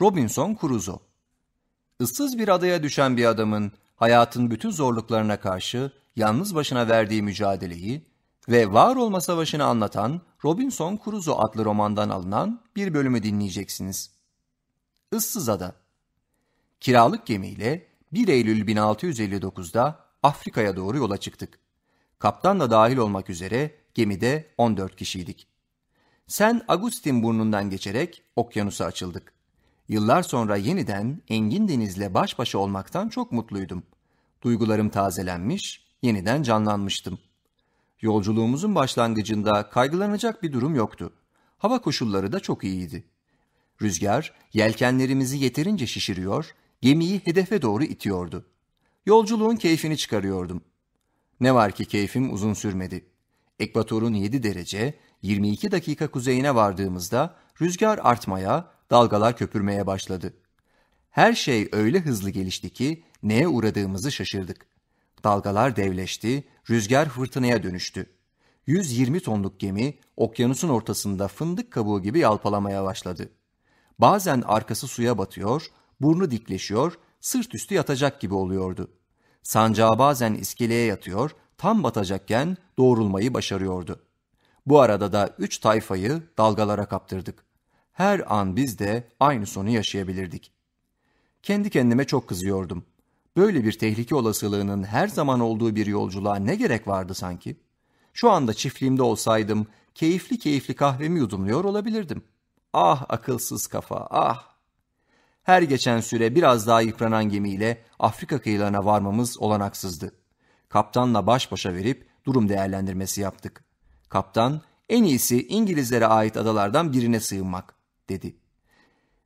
Robinson Crusoe. Issız bir adaya düşen bir adamın hayatın bütün zorluklarına karşı yalnız başına verdiği mücadeleyi ve var olma savaşını anlatan Robinson Crusoe adlı romandan alınan bir bölümü dinleyeceksiniz. Issız Ada Kiralık gemiyle 1 Eylül 1659'da Afrika'ya doğru yola çıktık. Kaptan da dahil olmak üzere gemide 14 kişiydik. Sen Agustin burnundan geçerek okyanusa açıldık. Yıllar sonra yeniden engin denizle baş başa olmaktan çok mutluydum. Duygularım tazelenmiş, yeniden canlanmıştım. Yolculuğumuzun başlangıcında kaygılanacak bir durum yoktu. Hava koşulları da çok iyiydi. Rüzgar yelkenlerimizi yeterince şişiriyor, gemiyi hedefe doğru itiyordu. Yolculuğun keyfini çıkarıyordum. Ne var ki keyfim uzun sürmedi. Ekvatorun 7 derece, 22 dakika kuzeyine vardığımızda rüzgar artmaya, dalgalar köpürmeye başladı. Her şey öyle hızlı gelişti ki neye uğradığımızı şaşırdık. Dalgalar devleşti, rüzgar fırtınaya dönüştü. 120 tonluk gemi okyanusun ortasında fındık kabuğu gibi yalpalamaya başladı. Bazen arkası suya batıyor, burnu dikleşiyor, sırt üstü yatacak gibi oluyordu. Sancağı bazen iskeleye yatıyor, tam batacakken doğrulmayı başarıyordu. Bu arada da üç tayfayı dalgalara kaptırdık her an biz de aynı sonu yaşayabilirdik. Kendi kendime çok kızıyordum. Böyle bir tehlike olasılığının her zaman olduğu bir yolculuğa ne gerek vardı sanki? Şu anda çiftliğimde olsaydım keyifli keyifli kahvemi yudumluyor olabilirdim. Ah akılsız kafa ah! Her geçen süre biraz daha yıpranan gemiyle Afrika kıyılarına varmamız olanaksızdı. Kaptanla baş başa verip durum değerlendirmesi yaptık. Kaptan en iyisi İngilizlere ait adalardan birine sığınmak dedi.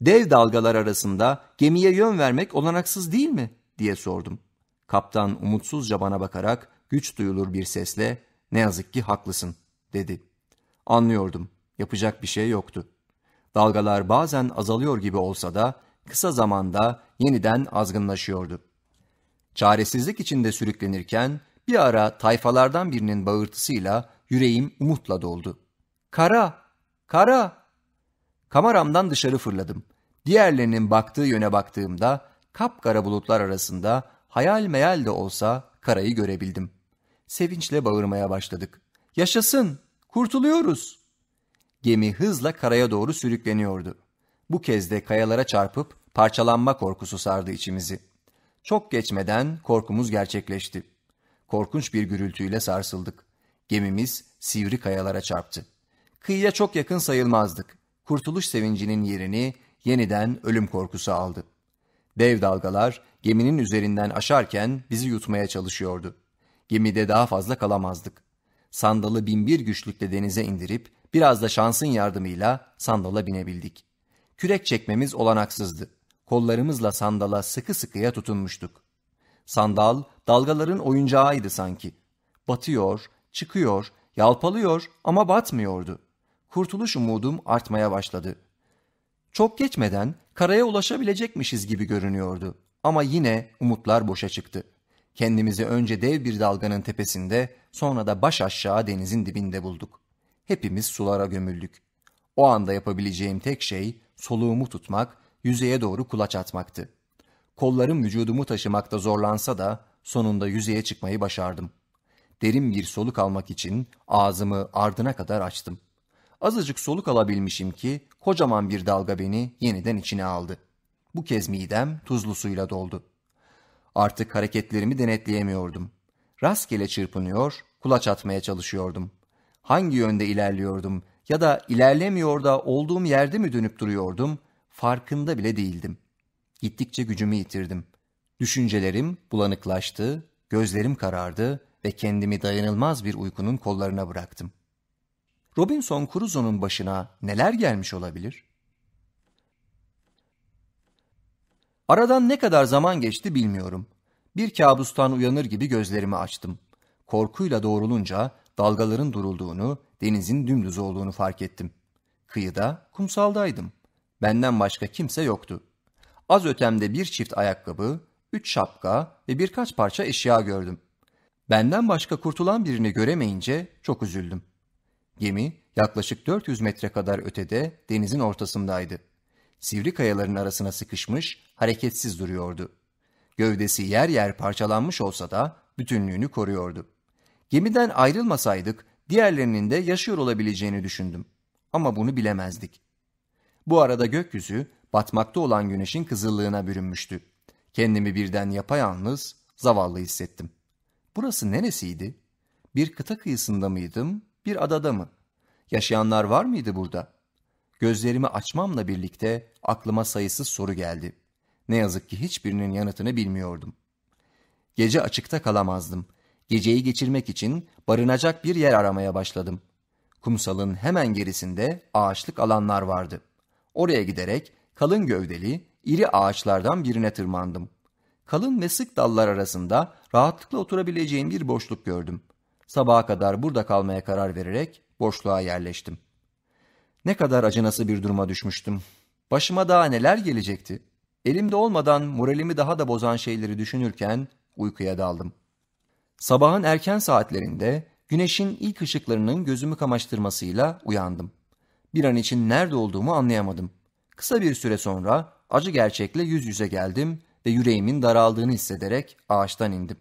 Dev dalgalar arasında gemiye yön vermek olanaksız değil mi diye sordum. Kaptan umutsuzca bana bakarak güç duyulur bir sesle ne yazık ki haklısın dedi. Anlıyordum yapacak bir şey yoktu. Dalgalar bazen azalıyor gibi olsa da kısa zamanda yeniden azgınlaşıyordu. Çaresizlik içinde sürüklenirken bir ara tayfalardan birinin bağırtısıyla yüreğim umutla doldu. Kara! Kara! Kameramdan dışarı fırladım. Diğerlerinin baktığı yöne baktığımda kapkara bulutlar arasında hayal meyal de olsa karayı görebildim. Sevinçle bağırmaya başladık. Yaşasın! Kurtuluyoruz! Gemi hızla karaya doğru sürükleniyordu. Bu kez de kayalara çarpıp parçalanma korkusu sardı içimizi. Çok geçmeden korkumuz gerçekleşti. Korkunç bir gürültüyle sarsıldık. Gemimiz sivri kayalara çarptı. Kıyıya çok yakın sayılmazdık kurtuluş sevincinin yerini yeniden ölüm korkusu aldı. Dev dalgalar geminin üzerinden aşarken bizi yutmaya çalışıyordu. Gemide daha fazla kalamazdık. Sandalı binbir güçlükle denize indirip biraz da şansın yardımıyla sandala binebildik. Kürek çekmemiz olanaksızdı. Kollarımızla sandala sıkı sıkıya tutunmuştuk. Sandal dalgaların oyuncağıydı sanki. Batıyor, çıkıyor, yalpalıyor ama batmıyordu.'' kurtuluş umudum artmaya başladı. Çok geçmeden karaya ulaşabilecekmişiz gibi görünüyordu ama yine umutlar boşa çıktı. Kendimizi önce dev bir dalganın tepesinde sonra da baş aşağı denizin dibinde bulduk. Hepimiz sulara gömüldük. O anda yapabileceğim tek şey soluğumu tutmak, yüzeye doğru kulaç atmaktı. Kollarım vücudumu taşımakta zorlansa da sonunda yüzeye çıkmayı başardım. Derin bir soluk almak için ağzımı ardına kadar açtım.'' Azıcık soluk alabilmişim ki kocaman bir dalga beni yeniden içine aldı. Bu kez midem tuzlu suyla doldu. Artık hareketlerimi denetleyemiyordum. Rastgele çırpınıyor, kulaç atmaya çalışıyordum. Hangi yönde ilerliyordum ya da ilerlemiyor da olduğum yerde mi dönüp duruyordum farkında bile değildim. Gittikçe gücümü yitirdim. Düşüncelerim bulanıklaştı, gözlerim karardı ve kendimi dayanılmaz bir uykunun kollarına bıraktım.'' Robinson Crusoe'nun başına neler gelmiş olabilir? Aradan ne kadar zaman geçti bilmiyorum. Bir kabustan uyanır gibi gözlerimi açtım. Korkuyla doğrulunca dalgaların durulduğunu, denizin dümdüz olduğunu fark ettim. Kıyıda, kumsaldaydım. Benden başka kimse yoktu. Az ötemde bir çift ayakkabı, üç şapka ve birkaç parça eşya gördüm. Benden başka kurtulan birini göremeyince çok üzüldüm. Gemi yaklaşık 400 metre kadar ötede denizin ortasındaydı. Sivri kayaların arasına sıkışmış, hareketsiz duruyordu. Gövdesi yer yer parçalanmış olsa da bütünlüğünü koruyordu. Gemiden ayrılmasaydık diğerlerinin de yaşıyor olabileceğini düşündüm. Ama bunu bilemezdik. Bu arada gökyüzü batmakta olan güneşin kızıllığına bürünmüştü. Kendimi birden yapayalnız, zavallı hissettim. Burası neresiydi? Bir kıta kıyısında mıydım bir adada mı? Yaşayanlar var mıydı burada? Gözlerimi açmamla birlikte aklıma sayısız soru geldi. Ne yazık ki hiçbirinin yanıtını bilmiyordum. Gece açıkta kalamazdım. Geceyi geçirmek için barınacak bir yer aramaya başladım. Kumsalın hemen gerisinde ağaçlık alanlar vardı. Oraya giderek kalın gövdeli, iri ağaçlardan birine tırmandım. Kalın ve sık dallar arasında rahatlıkla oturabileceğim bir boşluk gördüm sabaha kadar burada kalmaya karar vererek boşluğa yerleştim. Ne kadar acınası bir duruma düşmüştüm. Başıma daha neler gelecekti? Elimde olmadan moralimi daha da bozan şeyleri düşünürken uykuya daldım. Sabahın erken saatlerinde güneşin ilk ışıklarının gözümü kamaştırmasıyla uyandım. Bir an için nerede olduğumu anlayamadım. Kısa bir süre sonra acı gerçekle yüz yüze geldim ve yüreğimin daraldığını hissederek ağaçtan indim.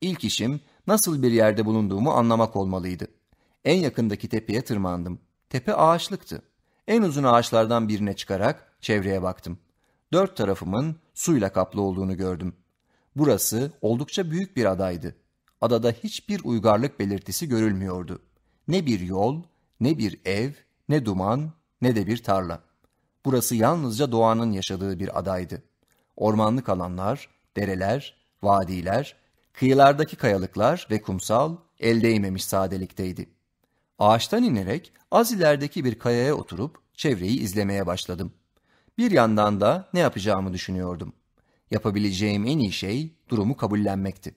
İlk işim nasıl bir yerde bulunduğumu anlamak olmalıydı. En yakındaki tepeye tırmandım. Tepe ağaçlıktı. En uzun ağaçlardan birine çıkarak çevreye baktım. Dört tarafımın suyla kaplı olduğunu gördüm. Burası oldukça büyük bir adaydı. Adada hiçbir uygarlık belirtisi görülmüyordu. Ne bir yol, ne bir ev, ne duman, ne de bir tarla. Burası yalnızca doğanın yaşadığı bir adaydı. Ormanlık alanlar, dereler, vadiler Kıyılardaki kayalıklar ve kumsal el değmemiş sadelikteydi. Ağaçtan inerek az ilerideki bir kayaya oturup çevreyi izlemeye başladım. Bir yandan da ne yapacağımı düşünüyordum. Yapabileceğim en iyi şey durumu kabullenmekti.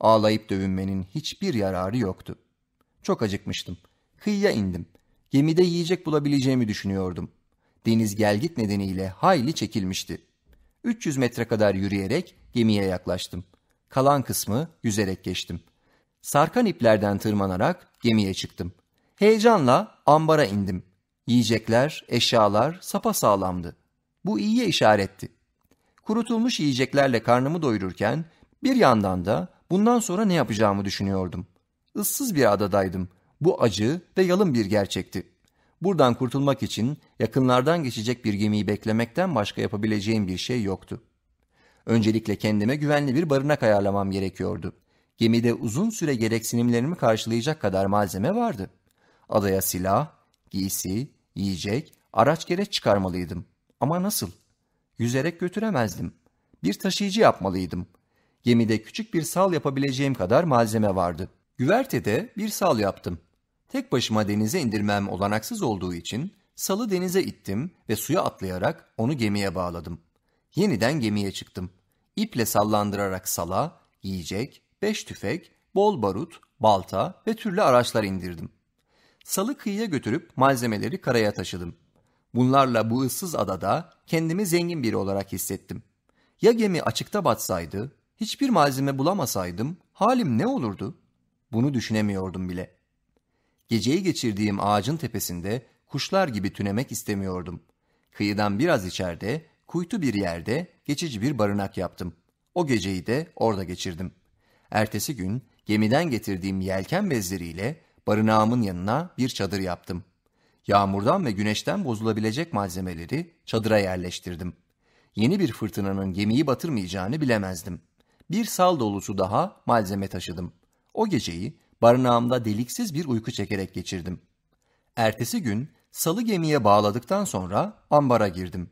Ağlayıp dövünmenin hiçbir yararı yoktu. Çok acıkmıştım. Kıyıya indim. Gemide yiyecek bulabileceğimi düşünüyordum. Deniz gelgit nedeniyle hayli çekilmişti. 300 metre kadar yürüyerek gemiye yaklaştım. Kalan kısmı yüzerek geçtim. Sarkan iplerden tırmanarak gemiye çıktım. Heyecanla ambara indim. Yiyecekler, eşyalar sapa sağlamdı. Bu iyiye işaretti. Kurutulmuş yiyeceklerle karnımı doyururken bir yandan da bundan sonra ne yapacağımı düşünüyordum. Issız bir adadaydım. Bu acı ve yalın bir gerçekti. Buradan kurtulmak için yakınlardan geçecek bir gemiyi beklemekten başka yapabileceğim bir şey yoktu. Öncelikle kendime güvenli bir barınak ayarlamam gerekiyordu. Gemide uzun süre gereksinimlerimi karşılayacak kadar malzeme vardı. Adaya silah, giysi, yiyecek, araç gereç çıkarmalıydım. Ama nasıl? Yüzerek götüremezdim. Bir taşıyıcı yapmalıydım. Gemide küçük bir sal yapabileceğim kadar malzeme vardı. Güvertede bir sal yaptım. Tek başıma denize indirmem olanaksız olduğu için salı denize ittim ve suya atlayarak onu gemiye bağladım. Yeniden gemiye çıktım. İple sallandırarak sala, yiyecek, beş tüfek, bol barut, balta ve türlü araçlar indirdim. Salı kıyıya götürüp malzemeleri karaya taşıdım. Bunlarla bu ıssız adada kendimi zengin biri olarak hissettim. Ya gemi açıkta batsaydı, hiçbir malzeme bulamasaydım halim ne olurdu? Bunu düşünemiyordum bile. Geceyi geçirdiğim ağacın tepesinde kuşlar gibi tünemek istemiyordum. Kıyıdan biraz içeride kuytu bir yerde geçici bir barınak yaptım. O geceyi de orada geçirdim. Ertesi gün gemiden getirdiğim yelken bezleriyle barınağımın yanına bir çadır yaptım. Yağmurdan ve güneşten bozulabilecek malzemeleri çadıra yerleştirdim. Yeni bir fırtınanın gemiyi batırmayacağını bilemezdim. Bir sal dolusu daha malzeme taşıdım. O geceyi barınağımda deliksiz bir uyku çekerek geçirdim. Ertesi gün salı gemiye bağladıktan sonra ambara girdim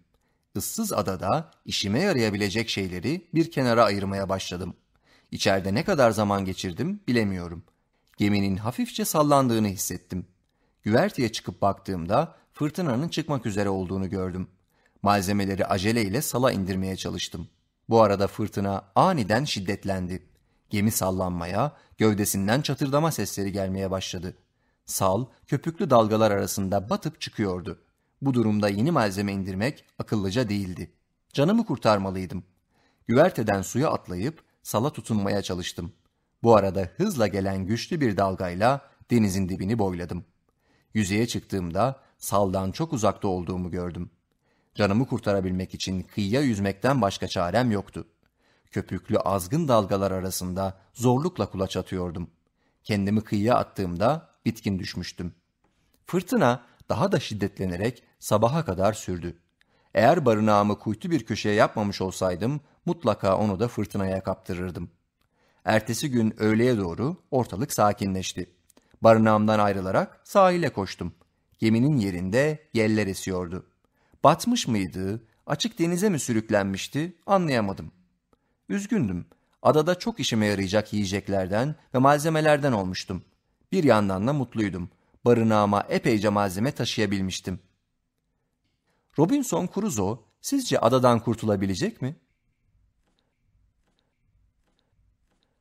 ıssız adada işime yarayabilecek şeyleri bir kenara ayırmaya başladım. İçeride ne kadar zaman geçirdim bilemiyorum. Geminin hafifçe sallandığını hissettim. Güverteye çıkıp baktığımda fırtınanın çıkmak üzere olduğunu gördüm. Malzemeleri aceleyle sala indirmeye çalıştım. Bu arada fırtına aniden şiddetlendi. Gemi sallanmaya, gövdesinden çatırdama sesleri gelmeye başladı. Sal, köpüklü dalgalar arasında batıp çıkıyordu. Bu durumda yeni malzeme indirmek akıllıca değildi. Canımı kurtarmalıydım. Güverteden suya atlayıp sala tutunmaya çalıştım. Bu arada hızla gelen güçlü bir dalgayla denizin dibini boyladım. Yüzeye çıktığımda saldan çok uzakta olduğumu gördüm. Canımı kurtarabilmek için kıyıya yüzmekten başka çarem yoktu. Köpüklü azgın dalgalar arasında zorlukla kulaç atıyordum. Kendimi kıyıya attığımda bitkin düşmüştüm. Fırtına daha da şiddetlenerek sabaha kadar sürdü. Eğer barınağımı kuytu bir köşeye yapmamış olsaydım mutlaka onu da fırtınaya kaptırırdım. Ertesi gün öğleye doğru ortalık sakinleşti. Barınağımdan ayrılarak sahile koştum. Geminin yerinde yeller esiyordu. Batmış mıydı, açık denize mi sürüklenmişti anlayamadım. Üzgündüm. Adada çok işime yarayacak yiyeceklerden ve malzemelerden olmuştum. Bir yandan da mutluydum barınağıma epeyce malzeme taşıyabilmiştim. Robinson Crusoe sizce adadan kurtulabilecek mi?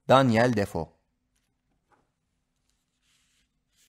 Daniel Defoe